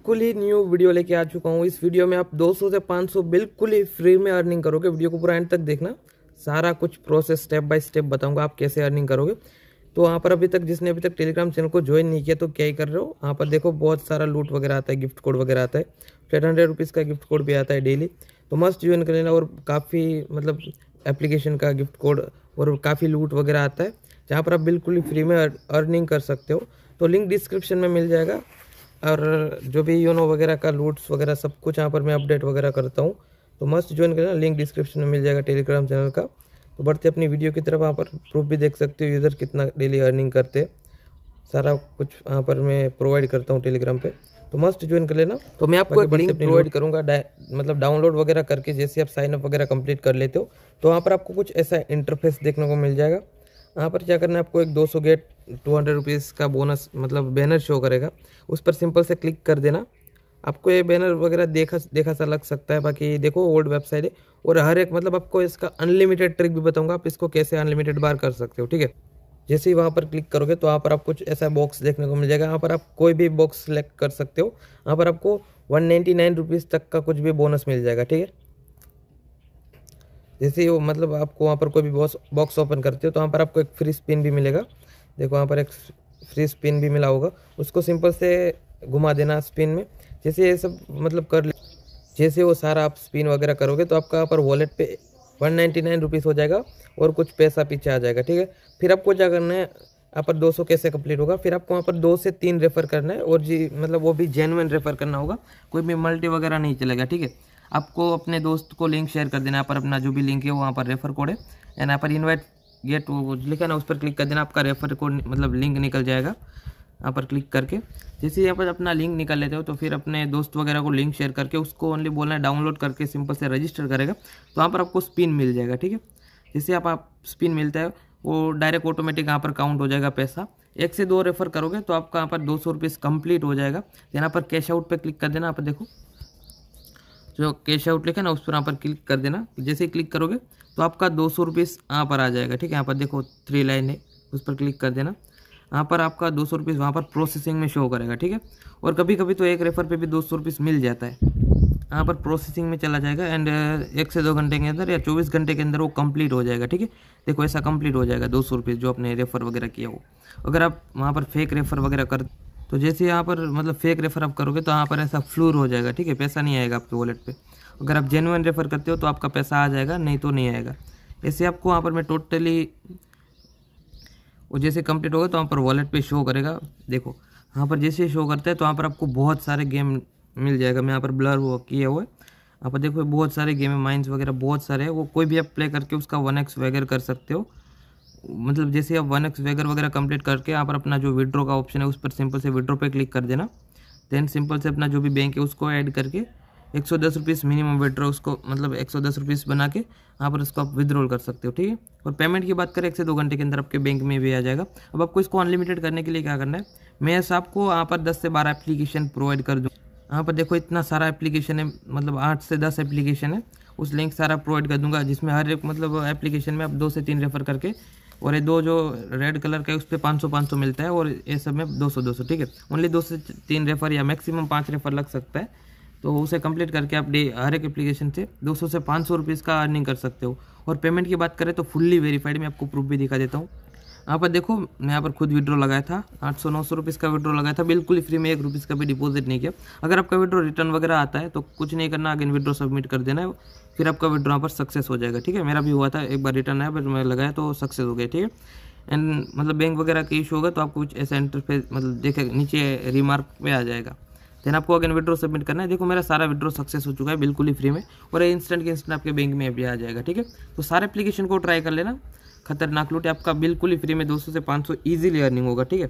बिल्कुल ही new video लेके आ चुका हूँ इस वीडियो में आप 200 से 500 बिल्कुल ही फ्री में अर्निंग करोगे वीडियो को पूरा एंड तक देखना सारा कुछ प्रोसेस स्टेप बाय स्टेप बताऊंगा आप कैसे अर्निंग करोगे तो वहाँ पर अभी तक जिसने अभी तक टेलीग्राम चैनल को ज्वाइन नहीं किया तो क्या ही कर रहे हो वहाँ पर देखो बहुत सारा लूट वगैरह आता है गिफ्ट कोड वगैरह आता है फाइव हंड्रेड रुपीज़ का गिफ्ट कोड भी आता है डेली तो मस्त ज्वाइन कर लेना और काफ़ी मतलब एप्लीकेशन का गिफ्ट कोड और काफ़ी लूट वगैरह आता है जहाँ पर आप बिल्कुल ही फ्री में अर्निंग कर सकते हो तो लिंक डिस्क्रिप्शन में मिल जाएगा और जो भी योनो वगैरह का लूट्स वगैरह सब कुछ यहाँ पर मैं अपडेट वगैरह करता हूँ तो मस्ट ज्वाइन करना लिंक डिस्क्रिप्शन में मिल जाएगा टेलीग्राम चैनल का तो बढ़ते अपनी वीडियो की तरफ वहाँ पर प्रूफ भी देख सकते हो यूज़र कितना डेली अर्निंग करते सारा कुछ यहाँ पर मैं प्रोवाइड करता हूँ टेलीग्राम पर तो मस्ट ज्वाइन कर लेना तो मैं आपको लिंक प्रोवाइड करूँगा मतलब डाउनलोड वगैरह करके जैसे आप साइनअप वगैरह कंप्लीट कर लेते हो तो वहाँ पर आपको कुछ ऐसा इंटरफेस देखने को मिल जाएगा यहाँ पर क्या करना है आपको एक 200 गेट टू हंड्रेड रुपीज़ का बोनस मतलब बैनर शो करेगा उस पर सिंपल से क्लिक कर देना आपको ये बैनर वगैरह देखा देखा सा लग सकता है बाकी देखो ओल्ड वेबसाइट है और हर एक मतलब आपको इसका अनलिमिटेड ट्रिक भी बताऊंगा आप इसको कैसे अनलिमिटेड बार कर सकते हो ठीक है जैसे ही वहाँ पर क्लिक करोगे तो वहाँ पर आप कुछ ऐसा बॉक्स देखने को मिल जाएगा यहाँ पर आप कोई भी बॉक्स सेलेक्ट कर सकते हो यहाँ पर आपको वन नाइन रुपीज़ तक का कुछ भी बोनस मिल जाएगा ठीक है जैसे वो मतलब आपको वहाँ पर कोई भी बॉक्स बॉक्स ओपन करते हो तो वहाँ पर आपको एक फ्री स्पिन भी मिलेगा देखो वहाँ पर एक फ्री स्पिन भी मिला होगा उसको सिंपल से घुमा देना स्पिन में जैसे ये सब मतलब कर ले जैसे वो सारा आप स्पिन वगैरह करोगे तो आपका वहाँ पर वॉलेट पे वन नाइन्टी नाइन रुपीज़ हो जाएगा और कुछ पैसा पीछे आ जाएगा ठीक है फिर आपको क्या करना है यहाँ पर 200 कैसे कंप्लीट होगा फिर आपको वहाँ पर दो से तीन रेफर करना है और जी मतलब वो भी जेनवन रेफर करना होगा कोई भी मल्टी वगैरह नहीं चलेगा ठीक है आपको अपने दोस्त को लिंक शेयर कर देना यहाँ पर अपना जो भी लिंक है वहाँ पर रेफर कोड है एंड यहाँ पर इन्वाइट गेट वो लिखा ना उस पर क्लिक कर देना आपका रेफर कोड मतलब लिंक निकल जाएगा यहाँ पर क्लिक करके जैसे यहाँ पर अपना लिंक निकाल लेते हो तो फिर अपने दोस्त वगैरह को लिंक शेयर करके उसको ओनली बोलना है डाउनलोड करके सिंपल से रजिस्टर करेगा तो वहाँ पर आपको स्पिन मिल जाएगा ठीक है जैसे आप, आप स्पिन मिलता है वो डायरेक्ट ऑटोमेटिक यहाँ पर काउंट हो जाएगा पैसा एक से दो रेफर करोगे तो आपका यहाँ पर दो सौ रुपीज़ कम्प्लीट हो जाएगा यहाँ पर कैश आउट पर क्लिक कर देना आप देखो जो कैश आउट लिखा ना उस पर यहाँ पर क्लिक कर देना जैसे ही क्लिक करोगे तो आपका दो सौ रुपये यहाँ पर आ जाएगा ठीक है यहाँ पर देखो थ्री लाइन है उस पर क्लिक कर देना यहाँ पर आपका दो सौ रुपीस वहाँ पर प्रोसेसिंग में शो करेगा ठीक है और कभी कभी तो एक रेफर पे भी दो सौ रुपीस मिल जाता है यहाँ पर प्रोसेसिंग में चला जाएगा एंड uh, एक से दो घंटे के अंदर या चौबीस घंटे के अंदर वो कंप्लीट हो जाएगा ठीक है देखो ऐसा कंप्लीट हो जाएगा दो सौ रुपीस जो आपने रेफ़र वगैरह किया वो अगर आप वहाँ पर फेक रेफ़र वगैरह कर तो जैसे यहाँ पर मतलब फेक रेफर आप करोगे तो यहाँ पर ऐसा फ्लूर हो जाएगा ठीक है पैसा नहीं आएगा आपके वॉलेट पे अगर आप जेनुअन रेफर करते हो तो आपका पैसा आ जाएगा नहीं तो नहीं आएगा ऐसे आपको वहाँ पर मैं टोटली वो जैसे कंप्लीट होगा तो वहाँ पर वॉलेट पे शो करेगा देखो वहाँ पर जैसे शो करता है तो वहाँ पर आपको बहुत सारे गेम मिल जाएगा मैं यहाँ पर ब्लर वो किए हुए यहाँ पर देखो बहुत सारे गेम है माइंस वगैरह बहुत सारे हैं वो कोई भी आप प्ले करके उसका वन एक्स वगैरह कर सकते हो मतलब जैसे आप वन एक्स वगैरह वगैरह कंप्लीट करके यहाँ पर अपना जो विड्रो का ऑप्शन है उस पर सिंपल से विड्रो पे क्लिक कर देना देन सिंपल से अपना जो भी बैंक है उसको ऐड करके एक सौ दस रुपीस मिनिमम विड्रो उसको मतलब एक सौ दस रुपीस बना के यहाँ पर उसको आप विद्रॉल कर सकते हो ठीक है और पेमेंट की बात करें एक से दो घंटे के अंदर आपके बैंक में भी आ जाएगा अब आपको इसको अनलिमिटेड करने के लिए क्या करना है मैं आपको यहाँ पर दस से बारह एप्लीकेशन प्रोवाइड कर दूँ यहाँ पर देखो इतना सारा एप्लीकेशन है मतलब आठ से दस एप्लीकेशन है उस लिंक सारा प्रोवाइड कर दूंगा जिसमें हर एक मतलब एप्लीकेशन में आप दो से तीन रेफर करके और ये दो जो रेड कलर का है उस पर पाँच सौ पाँच सौ मिलता है और ये सब में दो सौ दो सौ ठीक है ओनली दो से तीन रेफर या मैक्सिमम पाँच रेफर लग सकता है तो उसे कंप्लीट करके आप डे हर एक एप्लीकेशन से दो सौ से पाँच सौ रुपीज़ का अर्निंग कर सकते हो और पेमेंट की बात करें तो फुल्ली वेरीफाइड मैं आपको प्रूफ भी दिखा देता हूँ यहाँ पर देखो मैं यहाँ पर खुद विड्रॉ लगाया था आठ सौ नौ सौ रुपीज़ का विड्रॉ लगाया था बिल्कुल ही फ्री में एक रुपीज़ का भी डिपॉजिट नहीं किया अगर आपका विड्रॉ रिटर्न वगैरह आता है तो कुछ नहीं करना अगेन विड्रॉ सबमिट कर देना है फिर आपका विड्रॉ यहाँ पर सक्सेस हो जाएगा ठीक है मेरा भी हुआ था एक बार रिटर्न आया बट मैं लगाया तो सक्सेस हो गया ठीक है एंड मतलब बैंक वगैरह का इशू होगा तो आपको कुछ ऐसा इंटरफेस मतलब देखे नीचे रिमार्क पे आ जाएगा देन आपको अगेन विड्रॉ सबमिट करना है देखो मेरा सारा विड्रॉ सक्सेस हो चुका है बिल्कुल ही फ्री में और इंस्टेंट के इंस्टेंट आपके बैंक में भी आ जाएगा ठीक है तो सारे एप्लीकेशन को ट्राई कर लेना खतरनाक लूट है आपका बिल्कुल ही फ्री में 200 से 500 इजीली अर्निंग होगा ठीक है